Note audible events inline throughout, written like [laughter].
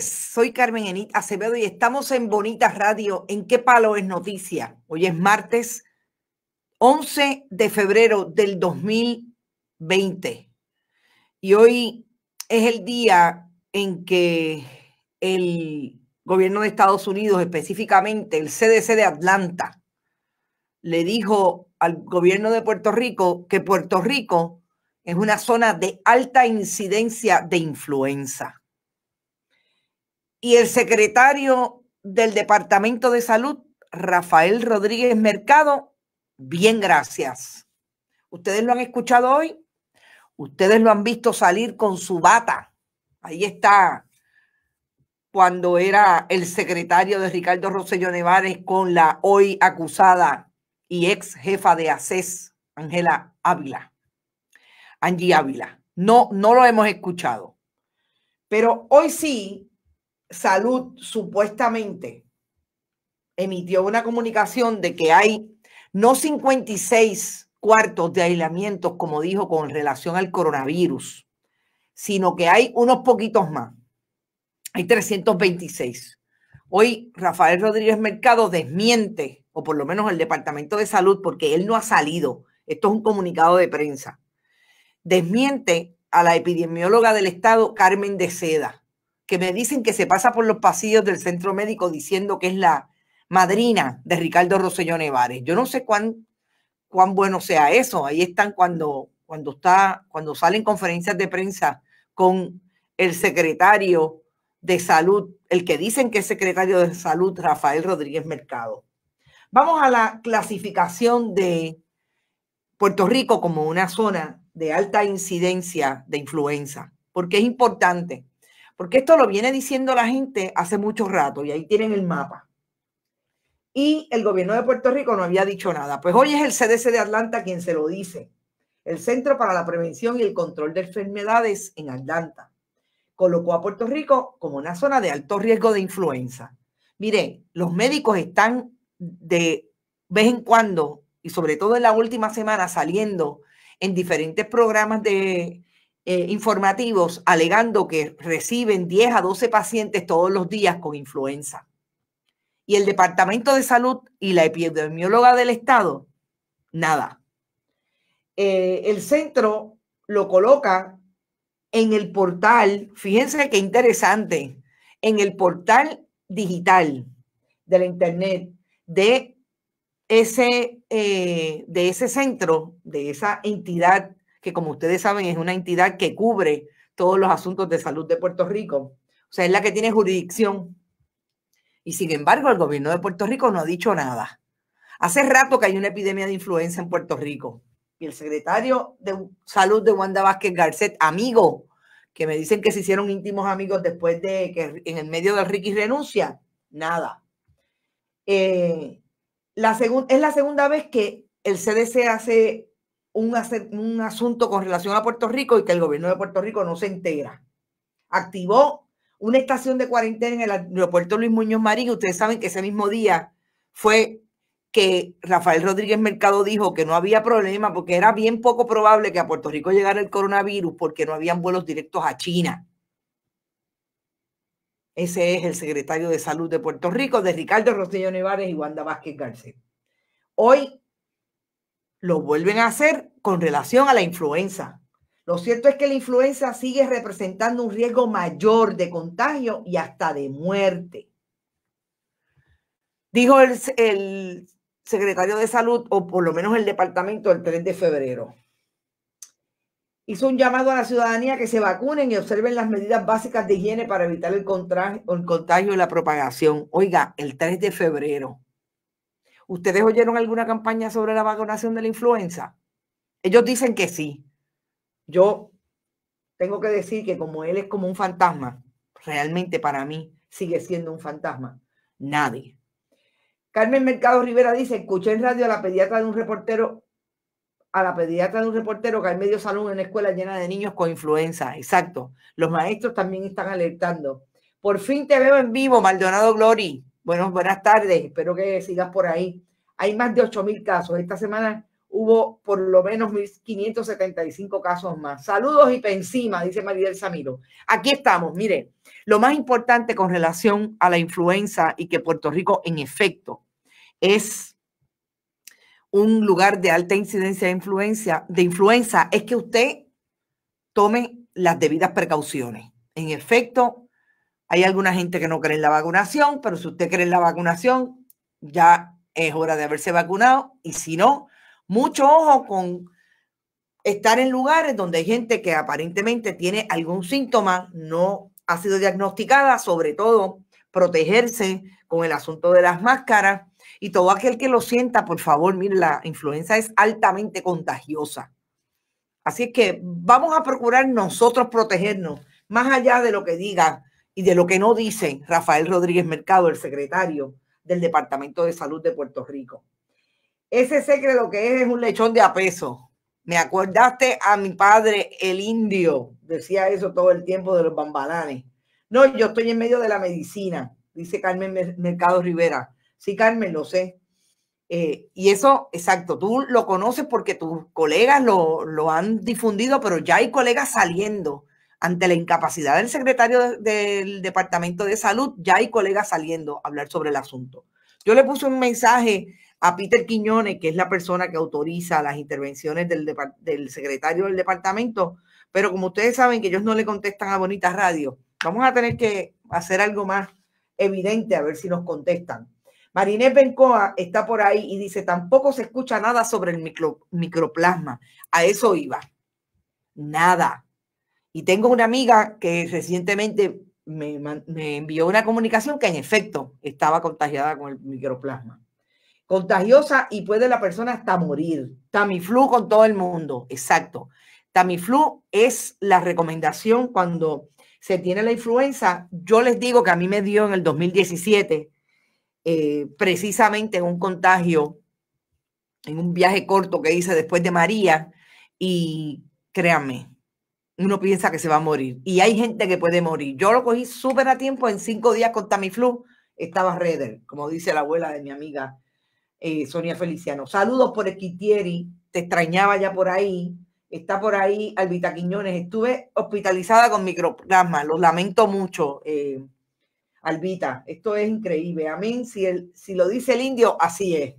soy Carmen Enit Acevedo y estamos en Bonita Radio. ¿En qué palo es noticia? Hoy es martes 11 de febrero del 2020 y hoy es el día en que el gobierno de Estados Unidos, específicamente el CDC de Atlanta, le dijo al gobierno de Puerto Rico que Puerto Rico es una zona de alta incidencia de influenza y el secretario del Departamento de Salud, Rafael Rodríguez Mercado, bien, gracias. Ustedes lo han escuchado hoy, ustedes lo han visto salir con su bata. Ahí está cuando era el secretario de Ricardo Rosselló Nevares con la hoy acusada y ex jefa de ACES, Ángela Ávila, Angie Ávila. No, no lo hemos escuchado. Pero hoy sí Salud supuestamente emitió una comunicación de que hay no 56 cuartos de aislamiento, como dijo, con relación al coronavirus, sino que hay unos poquitos más. Hay 326. Hoy Rafael Rodríguez Mercado desmiente, o por lo menos el Departamento de Salud, porque él no ha salido. Esto es un comunicado de prensa. Desmiente a la epidemióloga del estado, Carmen de Seda que me dicen que se pasa por los pasillos del centro médico diciendo que es la madrina de Ricardo Rosselló Nevares. Yo no sé cuán, cuán bueno sea eso. Ahí están cuando, cuando, está, cuando salen conferencias de prensa con el secretario de salud, el que dicen que es secretario de salud, Rafael Rodríguez Mercado. Vamos a la clasificación de Puerto Rico como una zona de alta incidencia de influenza, porque es importante. Porque esto lo viene diciendo la gente hace mucho rato y ahí tienen el mapa. Y el gobierno de Puerto Rico no había dicho nada. Pues hoy es el CDC de Atlanta quien se lo dice. El Centro para la Prevención y el Control de Enfermedades en Atlanta colocó a Puerto Rico como una zona de alto riesgo de influenza. Miren, los médicos están de vez en cuando y sobre todo en la última semana saliendo en diferentes programas de, eh, informativos alegando que reciben 10 a 12 pacientes todos los días con influenza. Y el Departamento de Salud y la epidemióloga del Estado, nada. Eh, el centro lo coloca en el portal, fíjense qué interesante, en el portal digital de la Internet de ese, eh, de ese centro, de esa entidad que como ustedes saben es una entidad que cubre todos los asuntos de salud de Puerto Rico. O sea, es la que tiene jurisdicción. Y sin embargo, el gobierno de Puerto Rico no ha dicho nada. Hace rato que hay una epidemia de influenza en Puerto Rico. Y el secretario de salud de Wanda Vázquez Garcet, amigo, que me dicen que se hicieron íntimos amigos después de que en el medio del Ricky renuncia, nada. Eh, es la segunda vez que el CDC hace un, asunto con relación a Puerto Rico y que el gobierno de Puerto Rico no se entera. Activó una estación de cuarentena en el aeropuerto Luis Muñoz Marín. Ustedes saben que ese mismo día fue que Rafael Rodríguez Mercado dijo que no había problema porque era bien poco probable que a Puerto Rico llegara el coronavirus porque no habían vuelos directos a China. Ese es el secretario de Salud de Puerto Rico, de Ricardo Rosillo Nevares y Wanda Vázquez García. Hoy lo vuelven a hacer con relación a la influenza. Lo cierto es que la influenza sigue representando un riesgo mayor de contagio y hasta de muerte. Dijo el, secretario de salud, o por lo menos el departamento, el 3 de febrero. Hizo un llamado a la ciudadanía que se vacunen y observen las medidas básicas de higiene para evitar el el contagio y la propagación. Oiga, el 3 de febrero. ¿Ustedes oyeron alguna campaña sobre la vacunación de la influenza? Ellos dicen que sí. Yo tengo que decir que como él es como un fantasma, realmente para mí sigue siendo un fantasma. Nadie. Carmen Mercado Rivera dice, escuché en radio a la pediatra de un reportero, a la pediatra de un reportero que hay medio salón en una escuela llena de niños con influenza. Exacto. Los maestros también están alertando. Por fin te veo en vivo, Maldonado Glory. Bueno, buenas tardes, espero que sigas por ahí. Hay más de 8.000 casos. Esta semana hubo por lo menos 1.575 casos más. Saludos y encima, dice Maribel Samiro. Aquí estamos, mire, lo más importante con relación a la influenza y que Puerto Rico en efecto es un lugar de alta incidencia de influenza, de influenza es que usted tome las debidas precauciones. En efecto, hay alguna gente que no cree en la vacunación, pero si usted cree en la vacunación, ya es hora de haberse vacunado. Y si no, mucho ojo con estar en lugares donde hay gente que aparentemente tiene algún síntoma, no ha sido diagnosticada, sobre todo protegerse con el asunto de las máscaras. Y todo aquel que lo sienta, por favor, mire, la influenza es altamente contagiosa. Así es que vamos a procurar nosotros protegernos, más allá de lo que diga y de lo que no dice Rafael Rodríguez Mercado, el secretario del Departamento de Salud de Puerto Rico. Ese secreto que es es un lechón de apeso. Me acordaste a mi padre, el indio, decía eso todo el tiempo de los bambalanes. No, yo estoy en medio de la medicina, dice Carmen Mercado Rivera. Sí, Carmen, lo sé. Eh, y eso, exacto, tú lo conoces porque tus colegas lo, lo han difundido, pero ya hay colegas saliendo ante la incapacidad del secretario del Departamento de Salud, ya hay colegas saliendo a hablar sobre el asunto. Yo le puse un mensaje a Peter Quiñones, que es la persona que autoriza las intervenciones del, secretario del departamento, pero como ustedes saben que ellos no le contestan a Bonita Radio, vamos a tener que hacer algo más evidente a ver si nos contestan. Marinés Bencoa está por ahí y dice, tampoco se escucha nada sobre el microplasma. A eso iba. Nada. Y tengo una amiga que recientemente me, envió una comunicación que en efecto estaba contagiada con el microplasma. Contagiosa y puede la persona hasta morir. Tamiflu con todo el mundo, exacto. Tamiflu es la recomendación cuando se tiene la influenza. Yo les digo que a mí me dio en el 2017, eh, precisamente en un contagio, en un viaje corto que hice después de María, y créanme, uno piensa que se va a morir. Y hay gente que puede morir. Yo lo cogí súper a tiempo, en cinco días con Tamiflu estaba Redder, como dice la abuela de mi amiga eh, Sonia Feliciano. Saludos por Quintieri. te extrañaba ya por ahí. Está por ahí Albita Quiñones. Estuve hospitalizada con microplasma, Los lamento mucho, eh, Albita. Esto es increíble. Amén. Si, el, si lo dice el indio, así es.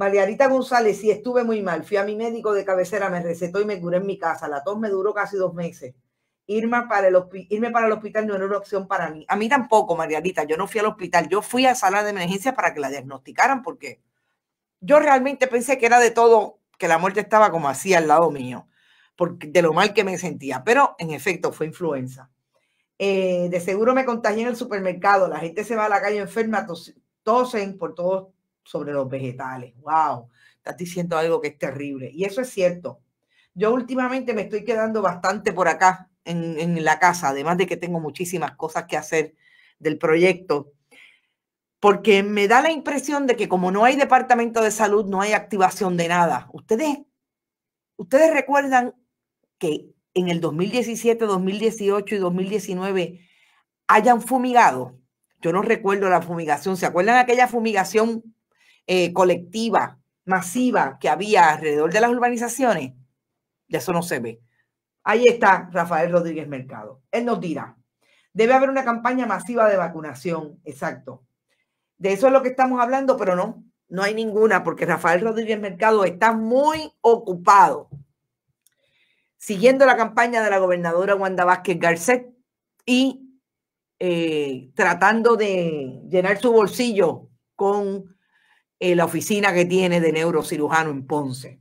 Margarita González, sí estuve muy mal. Fui a mi médico de cabecera, me recetó y me curé en mi casa. La tos me duró casi dos meses. irme para el hospital no era una opción para mí. A mí tampoco, Margarita. Yo no fui al hospital. Yo fui a sala de emergencia para que la diagnosticaran porque yo realmente pensé que era de todo, que la muerte estaba como así al lado mío, de lo mal que me sentía. Pero en efecto fue influenza. Eh, de seguro me contagié en el supermercado. La gente se va a la calle enferma, tosen por todos sobre los vegetales. ¡Wow! Estás diciendo algo que es terrible. Y eso es cierto. Yo últimamente me estoy quedando bastante por acá en, la casa, además de que tengo muchísimas cosas que hacer del proyecto porque me da la impresión de que como no hay departamento de salud, no hay activación de nada. Ustedes, ustedes recuerdan que en el 2017, 2018 y 2019 hayan fumigado. Yo no recuerdo la fumigación. ¿Se acuerdan aquella fumigación eh, colectiva, masiva que había alrededor de las urbanizaciones, ya eso no se ve. Ahí está Rafael Rodríguez Mercado. Él nos dirá, debe haber una campaña masiva de vacunación, exacto. De eso es lo que estamos hablando, pero no, no hay ninguna, porque Rafael Rodríguez Mercado está muy ocupado siguiendo la campaña de la gobernadora Wanda Vázquez Garcet y eh, tratando de llenar su bolsillo con eh, la oficina que tiene de neurocirujano en Ponce.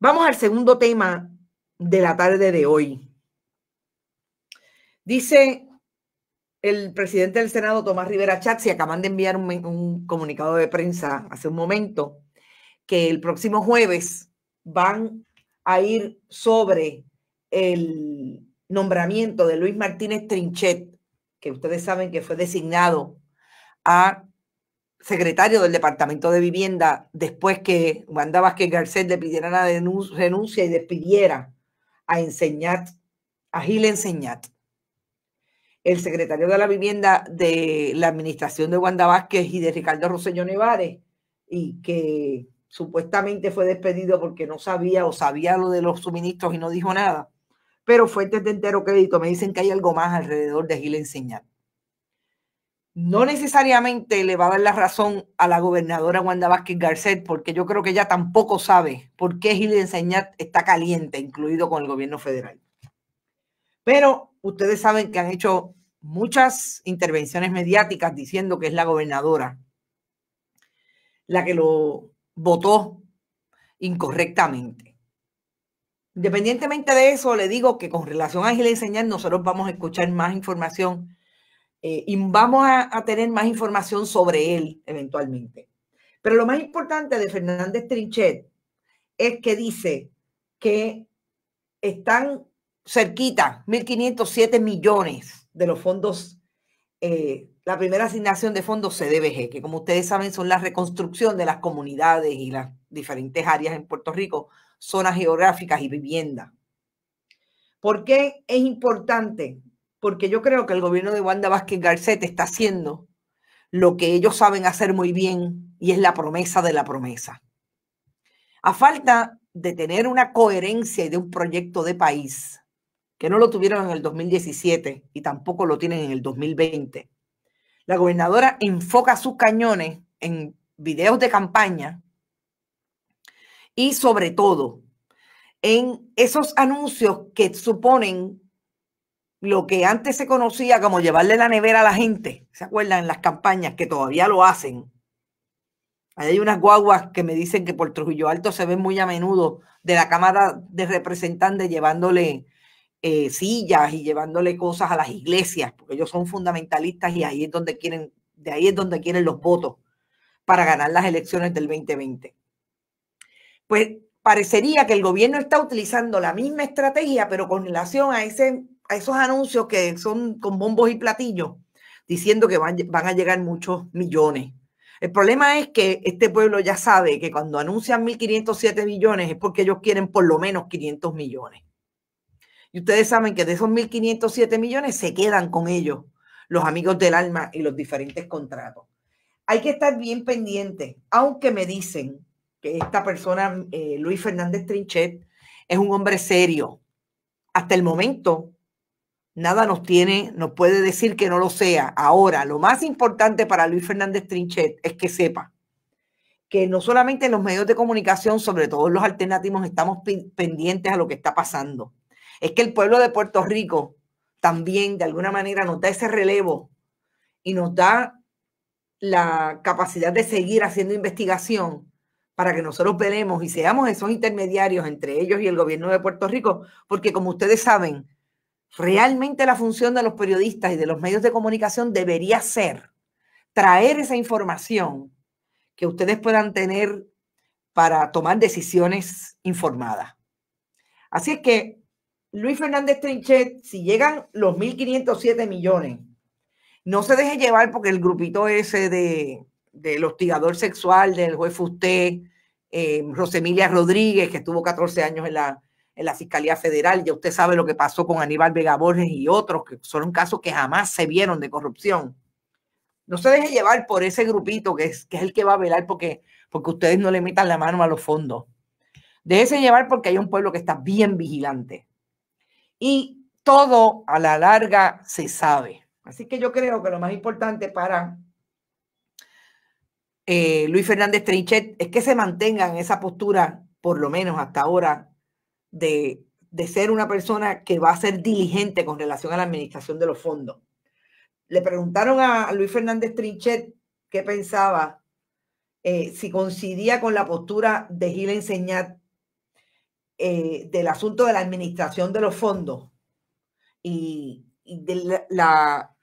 Vamos al segundo tema de la tarde de hoy. Dice el presidente del Senado, Tomás Rivera Chávez, acaban de enviar un comunicado de prensa hace un momento, que el próximo jueves van a ir sobre el nombramiento de Luis Martínez Trinchet, que ustedes saben que fue designado a secretario del Departamento de Vivienda después que Wanda Vázquez Garcés le pidiera la renuncia y despidiera a Enseñat, a Gil Enseñat. El secretario de la Vivienda de la administración de Wanda Vázquez y de Ricardo Rosselló Nevares, y que supuestamente fue despedido porque no sabía o sabía lo de los suministros y no dijo nada. Pero fuentes de entero crédito me dicen que hay algo más alrededor de Gil Enseñat no necesariamente le va a dar la razón a la gobernadora Wanda Vázquez Garcet, porque yo creo que ella tampoco sabe por qué Gil Enseñar está caliente, incluido con el gobierno federal. Pero ustedes saben que han hecho muchas intervenciones mediáticas diciendo que es la gobernadora la que lo votó incorrectamente. Independientemente de eso, le digo que con relación a Gil Enseñar, nosotros vamos a escuchar más información eh, y vamos a, tener más información sobre él eventualmente. Pero lo más importante de Fernández Trinchet es que dice que están cerquita 1.507 millones de los fondos, eh, la primera asignación de fondos CDBG, que como ustedes saben son la reconstrucción de las comunidades y las diferentes áreas en Puerto Rico, zonas geográficas y vivienda. ¿Por qué es importante porque yo creo que el gobierno de Wanda Vázquez Garcet está haciendo lo que ellos saben hacer muy bien y es la promesa de la promesa. A falta de tener una coherencia y de un proyecto de país, que no lo tuvieron en el 2017 y tampoco lo tienen en el 2020, la gobernadora enfoca sus cañones en videos de campaña y sobre todo en esos anuncios que suponen lo que antes se conocía como llevarle la nevera a la gente, ¿se acuerdan? En las campañas que todavía lo hacen. hay unas guaguas que me dicen que por Trujillo Alto se ven muy a menudo de la Cámara de Representantes llevándole eh, sillas y llevándole cosas a las iglesias, porque ellos son fundamentalistas y ahí es donde quieren, de ahí es donde quieren los votos para ganar las elecciones del 2020. Pues parecería que el gobierno está utilizando la misma estrategia, pero con relación a ese a esos anuncios que son con bombos y platillos, diciendo que van, a llegar muchos millones. El problema es que este pueblo ya sabe que cuando anuncian 1.507 millones es porque ellos quieren por lo menos 500 millones. Y ustedes saben que de esos 1.507 millones se quedan con ellos los amigos del alma y los diferentes contratos. Hay que estar bien pendiente, aunque me dicen que esta persona, eh, Luis Fernández Trinchet, es un hombre serio. Hasta el momento, Nada nos tiene, nos puede decir que no lo sea. Ahora, lo más importante para Luis Fernández Trinchet es que sepa que no solamente en los medios de comunicación, sobre todo en los alternativos, estamos pendientes a lo que está pasando. Es que el pueblo de Puerto Rico también, de alguna manera, nos da ese relevo y nos da la capacidad de seguir haciendo investigación para que nosotros veremos y seamos esos intermediarios entre ellos y el gobierno de Puerto Rico, porque como ustedes saben, Realmente la función de los periodistas y de los medios de comunicación debería ser traer esa información que ustedes puedan tener para tomar decisiones informadas. Así es que Luis Fernández Trinchet, si llegan los 1.507 millones, no se deje llevar porque el grupito ese de, del hostigador sexual del juez Fusté, eh, Rosemilia Rodríguez, que estuvo 14 años en la, en la Fiscalía Federal. Ya usted sabe lo que pasó con Aníbal Vega Borges y otros, que son casos que jamás se vieron de corrupción. No se deje llevar por ese grupito que es, que el que va a velar porque, porque ustedes no le metan la mano a los fondos. Déjese llevar porque hay un pueblo que está bien vigilante. Y todo a la larga se sabe. Así que yo creo que lo más importante para eh, Luis Fernández Trinchet es que se mantenga en esa postura, por lo menos hasta ahora, de, ser una persona que va a ser diligente con relación a la administración de los fondos. Le preguntaron a Luis Fernández Trinchet qué pensaba, eh, si coincidía con la postura de Gil Enseñat eh, del asunto de la administración de los fondos y, de la,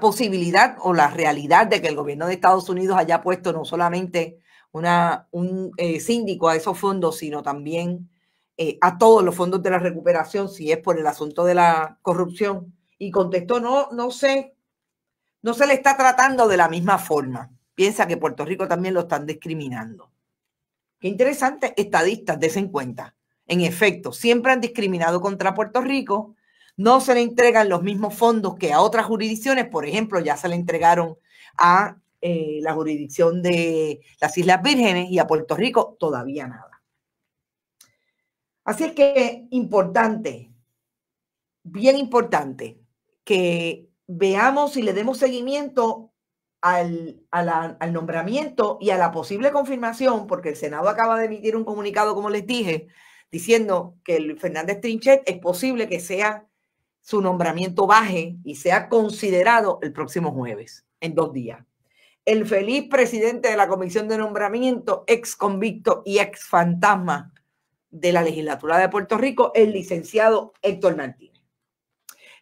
posibilidad o la realidad de que el gobierno de Estados Unidos haya puesto no solamente una, un eh, síndico a esos fondos, sino también eh, a todos los fondos de la recuperación si es por el asunto de la corrupción. Y contestó, no, no sé, no se le está tratando de la misma forma. Piensa que Puerto Rico también lo están discriminando. Qué interesante, estadistas, en cuenta. En efecto, siempre han discriminado contra Puerto Rico, no se le entregan los mismos fondos que a otras jurisdicciones, por ejemplo, ya se le entregaron a eh, la jurisdicción de las Islas Vírgenes y a Puerto Rico todavía nada. Así es que importante, bien importante, que veamos y le demos seguimiento al, al, nombramiento y a la posible confirmación, porque el Senado acaba de emitir un comunicado, como les dije, diciendo que el Fernández Trinchet es posible que sea su nombramiento baje y sea considerado el próximo jueves, en dos días. El feliz presidente de la Comisión de Nombramiento, ex convicto y ex fantasma, de la legislatura de Puerto Rico, el licenciado Héctor Martínez.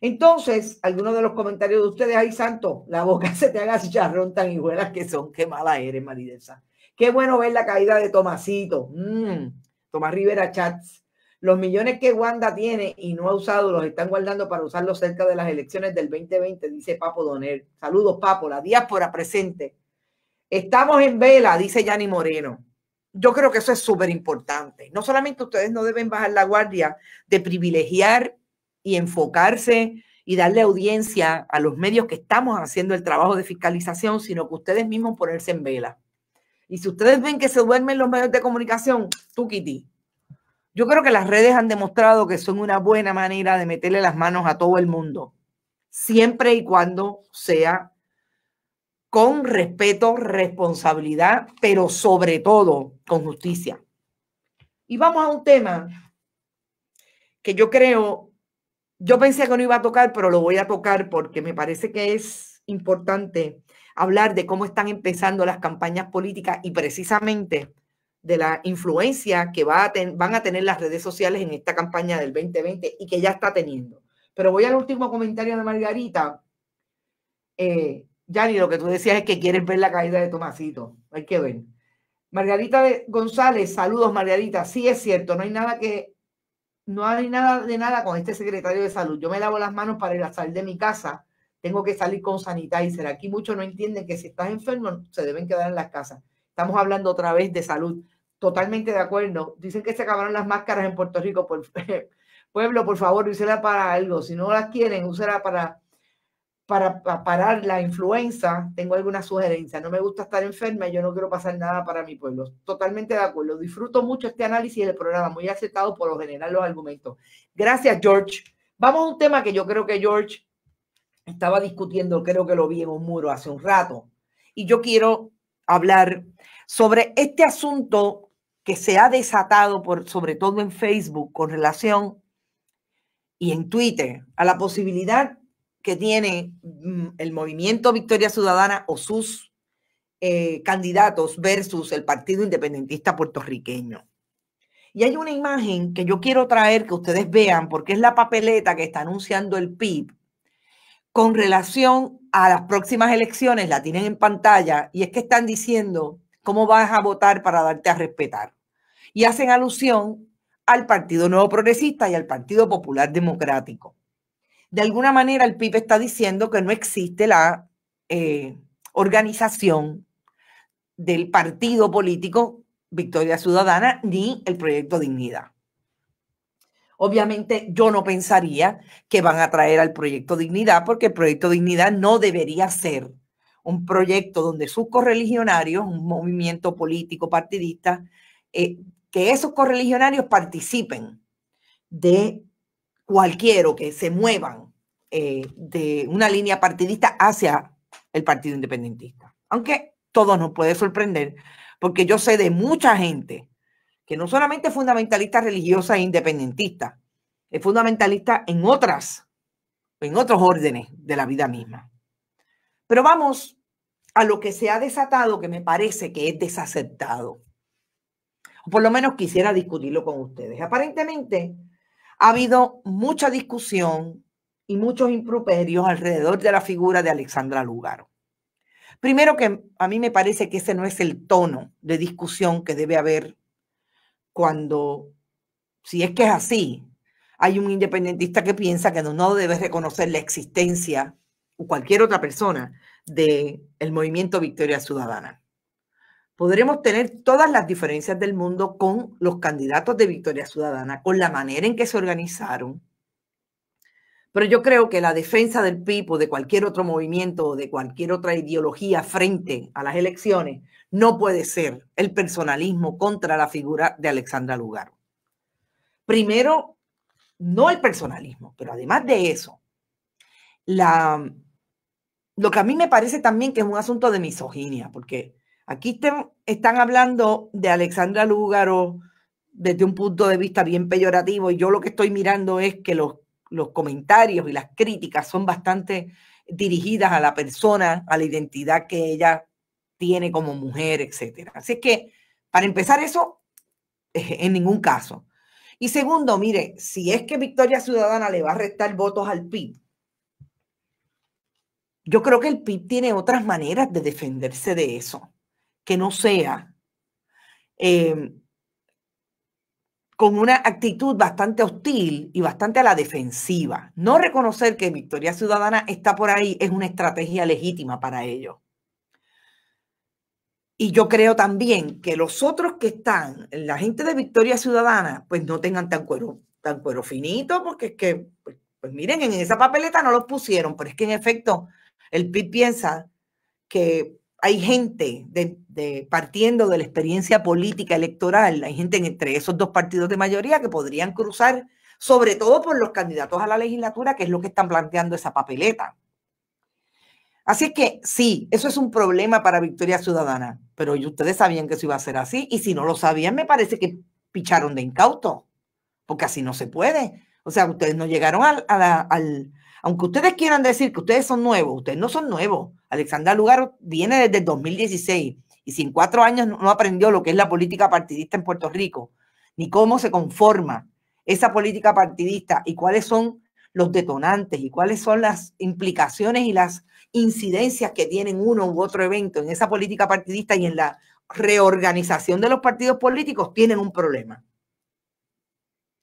Entonces, algunos de los comentarios de ustedes, ay santo, la boca [laughs] se te haga charrón tan igualas que son, qué mala eres, Maridesa. Qué bueno ver la caída de Tomasito, mm, Tomás Rivera Chats. Los millones que Wanda tiene y no ha usado los están guardando para usarlos cerca de las elecciones del 2020, dice Papo Doner. Saludos, Papo, la diáspora presente. Estamos en vela, dice Yanni Moreno yo creo que eso es súper importante. No solamente ustedes no deben bajar la guardia de privilegiar y enfocarse y darle audiencia a los medios que estamos haciendo el trabajo de fiscalización, sino que ustedes mismos ponerse en vela. Y si ustedes ven que se duermen los medios de comunicación, tú, Kitty, yo creo que las redes han demostrado que son una buena manera de meterle las manos a todo el mundo, siempre y cuando sea con respeto, responsabilidad, pero sobre todo con justicia. Y vamos a un tema que yo creo, yo pensé que no iba a tocar, pero lo voy a tocar porque me parece que es importante hablar de cómo están empezando las campañas políticas y precisamente de la influencia que van a tener las redes sociales en esta campaña del 2020 y que ya está teniendo. Pero voy al último comentario de Margarita. Eh, Yanni, lo que tú decías es que quieres ver la caída de Tomasito. Hay que ver. Margarita de González, saludos Margarita. Sí es cierto, no hay nada que, no hay nada de nada con este secretario de salud. Yo me lavo las manos para ir a salir de mi casa. Tengo que salir con sanitizer. Aquí muchos no entienden que si estás enfermo se deben quedar en las casas. Estamos hablando otra vez de salud. Totalmente de acuerdo. Dicen que se acabaron las máscaras en Puerto Rico. [laughs] pueblo, por favor, úsela para algo. Si no las quieren, úsela para para, parar la influenza, tengo alguna sugerencia. No me gusta estar enferma y yo no quiero pasar nada para mi pueblo. Totalmente de acuerdo. Disfruto mucho este análisis del programa, muy aceptado por lo general los argumentos. Gracias, George. Vamos a un tema que yo creo que George estaba discutiendo, creo que lo vi en un muro hace un rato. Y yo quiero hablar sobre este asunto que se ha desatado por, sobre todo en Facebook con relación y en Twitter a la posibilidad que tiene mm, el movimiento Victoria Ciudadana o sus eh, candidatos versus el Partido Independentista puertorriqueño. Y hay una imagen que yo quiero traer que ustedes vean, porque es la papeleta que está anunciando el PIB con relación a las próximas elecciones, la tienen en pantalla, y es que están diciendo cómo vas a votar para darte a respetar. Y hacen alusión al Partido Nuevo Progresista y al Partido Popular Democrático de alguna manera el PIB está diciendo que no existe la eh, organización del partido político Victoria Ciudadana ni el proyecto Dignidad. Obviamente yo no pensaría que van a traer al proyecto Dignidad porque el proyecto Dignidad no debería ser un proyecto donde sus correligionarios, un movimiento político partidista, eh, que esos correligionarios participen de cualquiera que se muevan eh, de una línea partidista hacia el Partido Independentista. Aunque todo nos puede sorprender, porque yo sé de mucha gente que no solamente es fundamentalista religiosa e independentista, es fundamentalista en otras, en otros órdenes de la vida misma. Pero vamos a lo que se ha desatado, que me parece que es desacertado. por lo menos quisiera discutirlo con ustedes. Aparentemente, ha habido mucha discusión y muchos improperios alrededor de la figura de Alexandra Lugaro. Primero que a mí me parece que ese no es el tono de discusión que debe haber cuando, si es que es así, hay un independentista que piensa que no, debe reconocer la existencia o cualquier otra persona del movimiento Victoria Ciudadana podremos tener todas las diferencias del mundo con los candidatos de Victoria Ciudadana, con la manera en que se organizaron. Pero yo creo que la defensa del PIPO, o de cualquier otro movimiento o de cualquier otra ideología frente a las elecciones no puede ser el personalismo contra la figura de Alexandra Lugar. Primero, no el personalismo, pero además de eso, lo que a mí me parece también que es un asunto de misoginia, porque Aquí están hablando de Alexandra Lúgaro desde un punto de vista bien peyorativo y yo lo que estoy mirando es que los, los comentarios y las críticas son bastante dirigidas a la persona, a la identidad que ella tiene como mujer, etc. Así que, para empezar eso, eh, en ningún caso. Y segundo, mire, si es que Victoria Ciudadana le va a restar votos al PIB, yo creo que el PIB tiene otras maneras de defenderse de eso que no sea em, con una actitud bastante hostil y bastante a la defensiva. No reconocer que Victoria Ciudadana está por ahí es una estrategia legítima para ellos. Y yo creo también que los otros que están, la gente de Victoria Ciudadana, pues no tengan tan cuero, tan cuero finito, porque es que, pues, pues miren, en esa papeleta no los pusieron, pero es que en efecto el PIB piensa que hay gente de, partiendo de la experiencia política electoral, hay gente entre esos dos partidos de mayoría que podrían cruzar, sobre todo por los candidatos a la legislatura, que es lo que están planteando esa papeleta. Así es que sí, eso es un problema para Victoria Ciudadana, pero ustedes sabían que eso iba a ser así y si no lo sabían me parece que picharon de incauto, porque así no se puede. O sea, ustedes no llegaron al, aunque ustedes quieran decir que ustedes son nuevos, ustedes no son nuevos. Alexandra Lugaro viene desde 2016 y sin cuatro años no aprendió lo que es la política partidista en Puerto Rico, ni cómo se conforma esa política partidista y cuáles son los detonantes y cuáles son las implicaciones y las incidencias que tienen uno u otro evento en esa política partidista y en la reorganización de los partidos políticos, tienen un problema.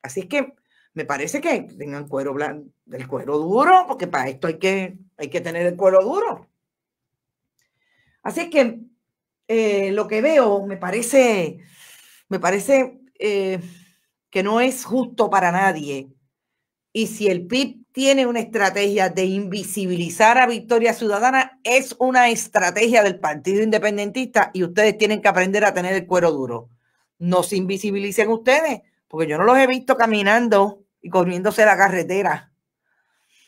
Así es que me parece que tengan cuero blanco, del cuero duro, porque para esto hay que, hay que tener el cuero duro. Así es que eh, lo que veo me parece, me parece eh, que no es justo para nadie. Y si el PIB tiene una estrategia de invisibilizar a Victoria Ciudadana, es una estrategia del Partido Independentista y ustedes tienen que aprender a tener el cuero duro. No se invisibilicen ustedes, porque yo no los he visto caminando y corriéndose la carretera.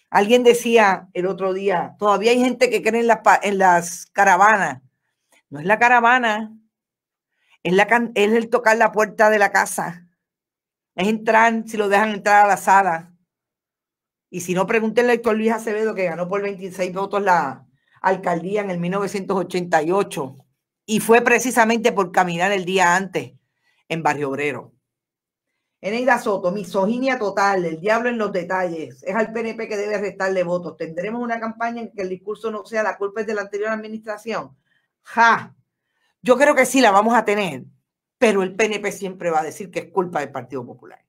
Alguien decía el otro día, todavía hay gente que cree en las, en las caravanas. No es la caravana. Es, el tocar la puerta de la casa. Es entrar si lo dejan entrar a la sala. Y si no, pregúntenle a Héctor Luis Acevedo, que ganó por 26 votos la alcaldía en el 1988. Y fue precisamente por caminar el día antes en Barrio Obrero. Eneida Soto, misoginia total, el diablo en los detalles. Es al PNP que debe restarle votos. Tendremos una campaña en que el discurso no sea la culpa es de la anterior administración ja, yo creo que sí la vamos a tener, pero el PNP siempre va a decir que es culpa del Partido Popular.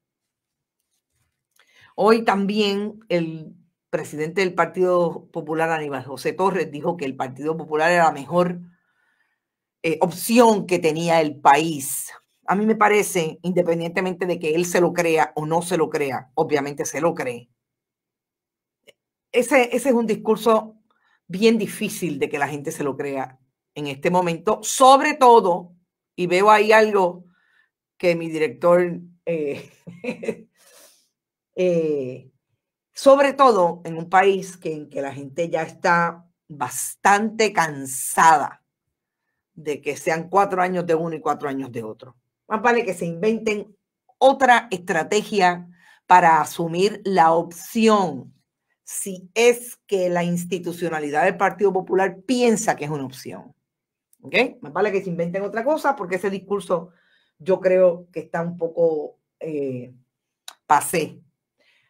Hoy también el presidente del Partido Popular, Aníbal José Torres, dijo que el Partido Popular era la mejor eh, opción que tenía el país. A mí me parece, independientemente de que él se lo crea o no se lo crea, obviamente se lo cree. Ese, ese es un discurso bien difícil de que la gente se lo crea en este momento, sobre todo, y veo ahí algo que mi director, eh, [laughs] eh, sobre todo en un país que, en que la gente ya está bastante cansada de que sean cuatro años de uno y cuatro años de otro. Más vale que se inventen otra estrategia para asumir la opción si es que la institucionalidad del Partido Popular piensa que es una opción. ¿Ok? Me vale que se inventen otra cosa porque ese discurso yo creo que está un poco eh, pasé.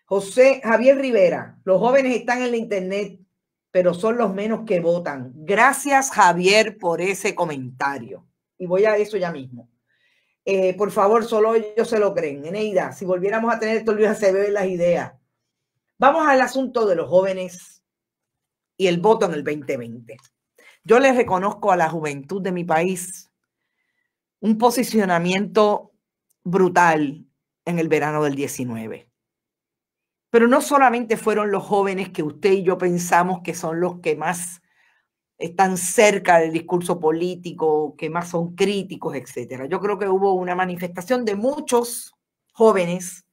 José Javier Rivera, los jóvenes están en la internet, pero son los menos que votan. Gracias Javier por ese comentario. Y voy a eso ya mismo. Eh, por favor, solo ellos se lo creen. Eneida, si volviéramos a tener esto, se ven las ideas. Vamos al asunto de los jóvenes y el voto en el 2020. Yo le reconozco a la juventud de mi país un posicionamiento brutal en el verano del 19. Pero no solamente fueron los jóvenes que usted y yo pensamos que son los que más están cerca del discurso político, que más son críticos, etcétera. Yo creo que hubo una manifestación de muchos jóvenes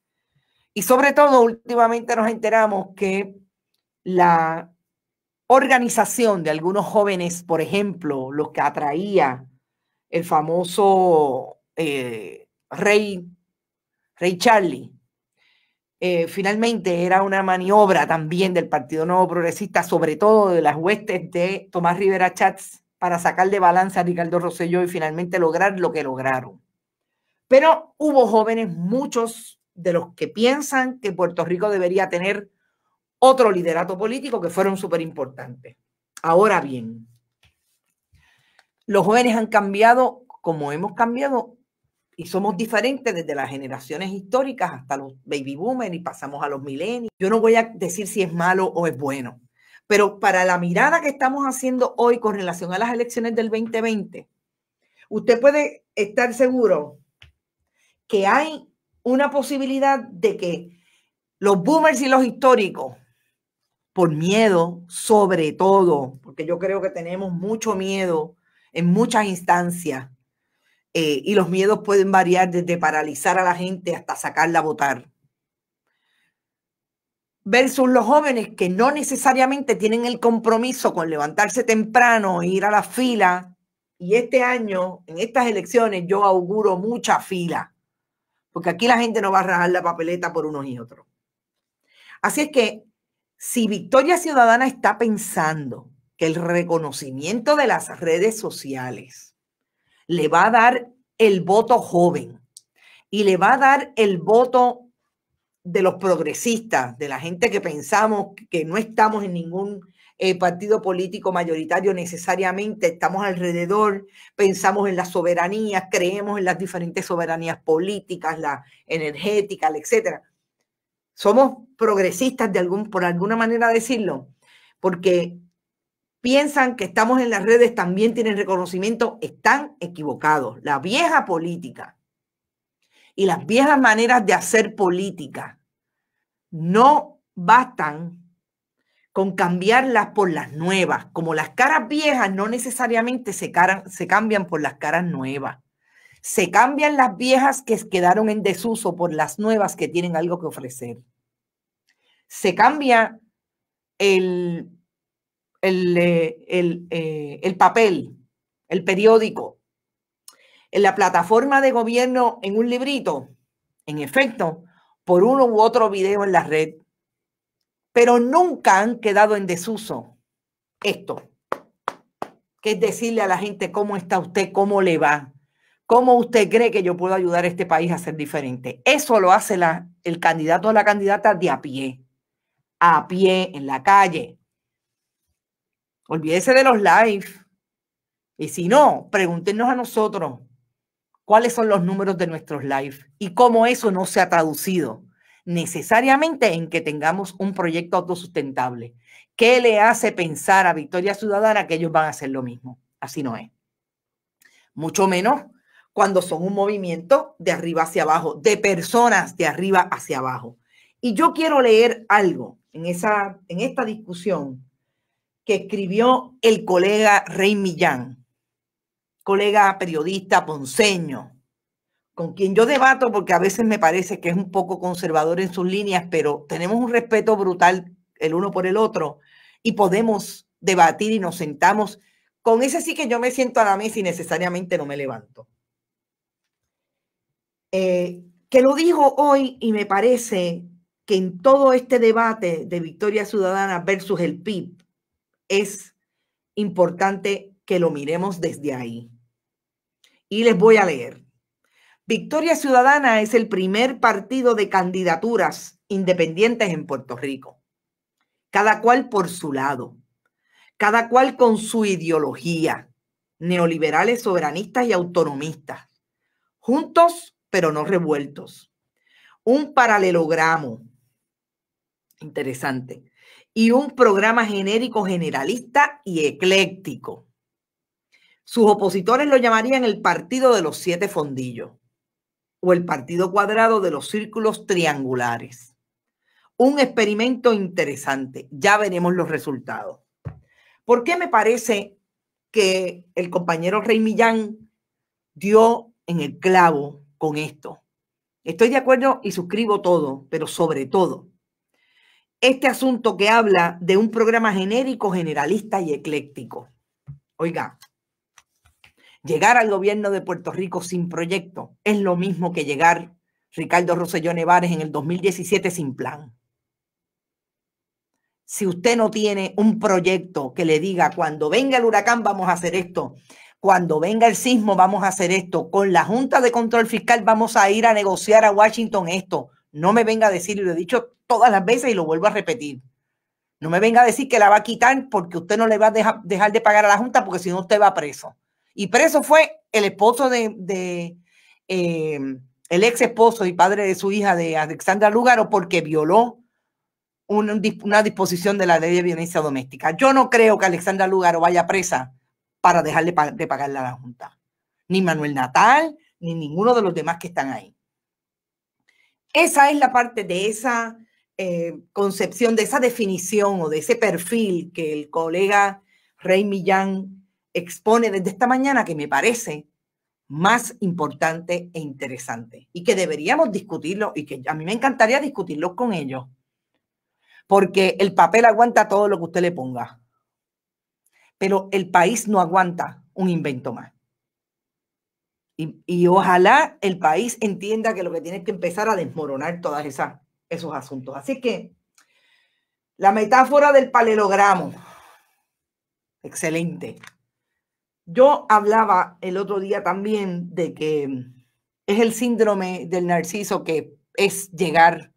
y sobre todo últimamente nos enteramos que la organización de algunos jóvenes, por ejemplo, los que atraía el famoso eh, rey, rey Charlie, eh, finalmente era una maniobra también del Partido Nuevo Progresista, sobre todo de las huestes de Tomás Rivera Chats, para sacar de balance a Ricardo Rosselló y finalmente lograr lo que lograron. Pero hubo jóvenes, muchos de los que piensan que Puerto Rico debería tener otro liderato político que fueron súper importantes. Ahora bien, los jóvenes han cambiado como hemos cambiado y somos diferentes desde las generaciones históricas hasta los baby boomers y pasamos a los milenios. Yo no voy a decir si es malo o es bueno, pero para la mirada que estamos haciendo hoy con relación a las elecciones del 2020, usted puede estar seguro que hay una posibilidad de que los boomers y los históricos por miedo, sobre todo, porque yo creo que tenemos mucho miedo en muchas instancias eh, y los miedos pueden variar desde paralizar a la gente hasta sacarla a votar. Versus los jóvenes que no necesariamente tienen el compromiso con levantarse temprano, e ir a la fila. Y este año, en estas elecciones, yo auguro mucha fila, porque aquí la gente no va a rajar la papeleta por unos y otros. Así es que si Victoria Ciudadana está pensando que el reconocimiento de las redes sociales le va a dar el voto joven y le va a dar el voto de los progresistas, de la gente que pensamos que no estamos en ningún eh, partido político mayoritario necesariamente, estamos alrededor, pensamos en la soberanía, creemos en las diferentes soberanías políticas, la energética, etcétera somos progresistas de algún, por alguna manera decirlo, porque piensan que estamos en las redes, también tienen reconocimiento, están equivocados. La vieja política y las viejas maneras de hacer política no bastan con cambiarlas por las nuevas, como las caras viejas no necesariamente se, se cambian por las caras nuevas. Se cambian las viejas que quedaron en desuso por las nuevas que tienen algo que ofrecer se cambia el, eh, eh, el, papel, el periódico, en la plataforma de gobierno en un librito, en efecto, por uno u otro video en la red, pero nunca han quedado en desuso esto, que es decirle a la gente cómo está usted, cómo le va, cómo usted cree que yo puedo ayudar a este país a ser diferente. Eso lo hace la, el candidato o la candidata de a pie a pie, en la calle. Olvídese de los live. Y si no, pregúntenos a nosotros cuáles son los números de nuestros live y cómo eso no se ha traducido necesariamente en que tengamos un proyecto autosustentable. ¿Qué le hace pensar a Victoria Ciudadana que ellos van a hacer lo mismo? Así no es. Mucho menos cuando son un movimiento de arriba hacia abajo, de personas de arriba hacia abajo. Y yo quiero leer algo en, esa, en esta discusión que escribió el colega Rey Millán, colega periodista ponceño, con quien yo debato porque a veces me parece que es un poco conservador en sus líneas, pero tenemos un respeto brutal el uno por el otro y podemos debatir y nos sentamos. Con ese sí que yo me siento a la mesa y necesariamente no me levanto. Eh, que lo dijo hoy y me parece que en todo este debate de Victoria Ciudadana versus el PIB es importante que lo miremos desde ahí. Y les voy a leer. Victoria Ciudadana es el primer partido de candidaturas independientes en Puerto Rico, cada cual por su lado, cada cual con su ideología, neoliberales, soberanistas y autonomistas, juntos pero no revueltos. Un paralelogramo, Interesante. Y un programa genérico, generalista y ecléctico. Sus opositores lo llamarían el Partido de los Siete Fondillos o el Partido Cuadrado de los Círculos Triangulares. Un experimento interesante. Ya veremos los resultados. ¿Por qué me parece que el compañero Rey Millán dio en el clavo con esto? Estoy de acuerdo y suscribo todo, pero sobre todo, este asunto que habla de un programa genérico, generalista y ecléctico. Oiga, llegar al gobierno de Puerto Rico sin proyecto es lo mismo que llegar Ricardo Rosellón Nevares en el 2017 sin plan. Si usted no tiene un proyecto que le diga, cuando venga el huracán vamos a hacer esto, cuando venga el sismo vamos a hacer esto, con la Junta de Control Fiscal vamos a ir a negociar a Washington esto, no me venga a decir, y lo he dicho todas las veces y lo vuelvo a repetir. No me venga a decir que la va a quitar porque usted no le va a dejar, de pagar a la Junta porque si no usted va preso. Y preso fue el esposo de, em, el ex esposo y padre de su hija de Alexandra Lugaro porque violó una, disposición de la ley de violencia doméstica. Yo no creo que Alexandra Lugaro vaya presa para dejar de, pagarle a la Junta. Ni Manuel Natal, ni ninguno de los demás que están ahí. Esa es la parte de esa eh, concepción, de esa definición o de ese perfil que el colega Rey Millán expone desde esta mañana que me parece más importante e interesante y que deberíamos discutirlo y que a mí me encantaría discutirlo con ellos, porque el papel aguanta todo lo que usted le ponga, pero el país no aguanta un invento más. Y, ojalá el país entienda que lo que tiene es que empezar a desmoronar todos esos asuntos. Así que la metáfora del palelogramo. Excelente. Yo hablaba el otro día también de que es el síndrome del narciso que es llegar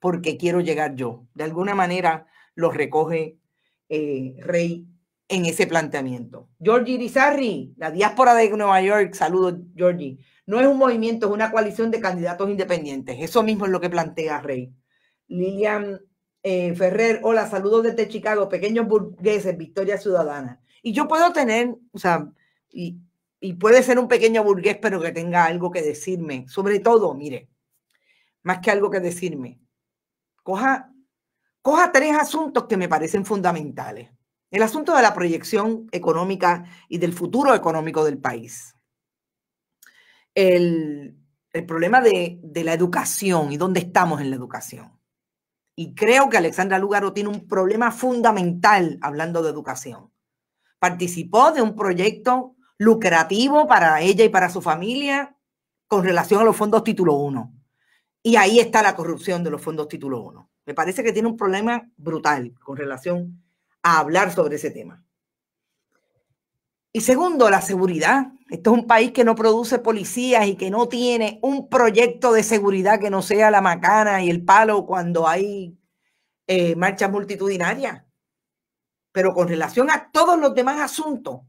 porque quiero llegar yo. De alguna manera lo recoge eh, Rey en ese planteamiento. Georgie Rizarri, la diáspora de Nueva York, saludos Georgie, no es un movimiento, es una coalición de candidatos independientes. Eso mismo es lo que plantea Rey. Lilian eh, Ferrer, hola, saludos desde Chicago, pequeños burgueses, Victoria Ciudadana. Y yo puedo tener, o sea, y, puede ser un pequeño burgués, pero que tenga algo que decirme. Sobre todo, mire, más que algo que decirme, coja tres asuntos que me parecen fundamentales el asunto de la proyección económica y del futuro económico del país. El, problema de, de, la educación y dónde estamos en la educación. Y creo que Alexandra Lugaro tiene un problema fundamental hablando de educación. Participó de un proyecto lucrativo para ella y para su familia con relación a los fondos título 1. Y ahí está la corrupción de los fondos título 1. Me parece que tiene un problema brutal con relación a hablar sobre ese tema. Y segundo, la seguridad. Esto es un país que no produce policías y que no tiene un proyecto de seguridad que no sea la macana y el palo cuando hay eh, marchas multitudinarias. Pero con relación a todos los demás asuntos,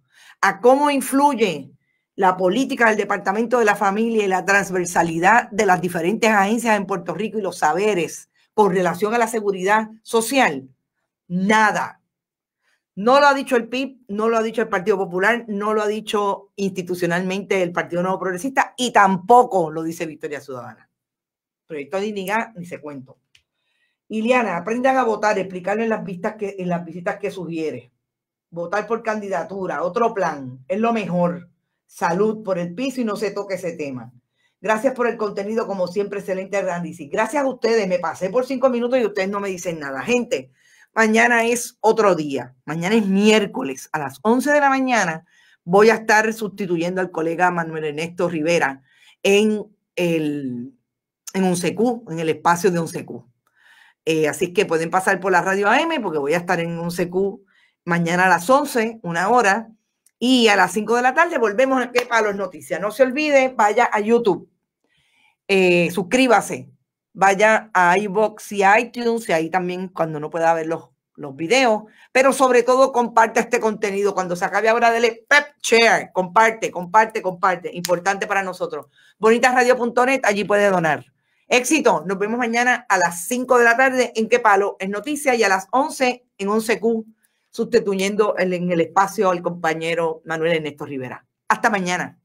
a cómo influye la política del Departamento de la Familia y la transversalidad de las diferentes agencias en Puerto Rico y los saberes con relación a la seguridad social, nada. No lo ha dicho el PIB, no lo ha dicho el Partido Popular, no lo ha dicho institucionalmente el Partido Nuevo Progresista y tampoco lo dice Victoria Ciudadana. Proyecto de ni se cuento. Iliana, aprendan a votar, explicarle en las, vistas que, en las visitas que sugiere. Votar por candidatura, otro plan, es lo mejor. Salud por el piso y no se toque ese tema. Gracias por el contenido, como siempre, excelente Randy. Gracias a ustedes, me pasé por cinco minutos y ustedes no me dicen nada. Gente, Mañana es otro día. Mañana es miércoles a las 11 de la mañana. Voy a estar sustituyendo al colega Manuel Ernesto Rivera en el en un CQ, en el espacio de un CQ. Eh, así que pueden pasar por la radio AM porque voy a estar en un CQ mañana a las 11, una hora. Y a las 5 de la tarde volvemos a los Noticias. No se olvide, vaya a YouTube. Eh, suscríbase, vaya a iBox y iTunes y ahí también cuando no pueda ver los, los videos. Pero sobre todo comparte este contenido. Cuando se acabe ahora, dele pep share. Comparte, comparte, comparte. Importante para nosotros. Bonitasradio.net, allí puede donar. Éxito. Nos vemos mañana a las 5 de la tarde en Qué Palo es Noticia y a las 11 en 11Q, sustituyendo en el espacio al compañero Manuel Ernesto Rivera. Hasta mañana.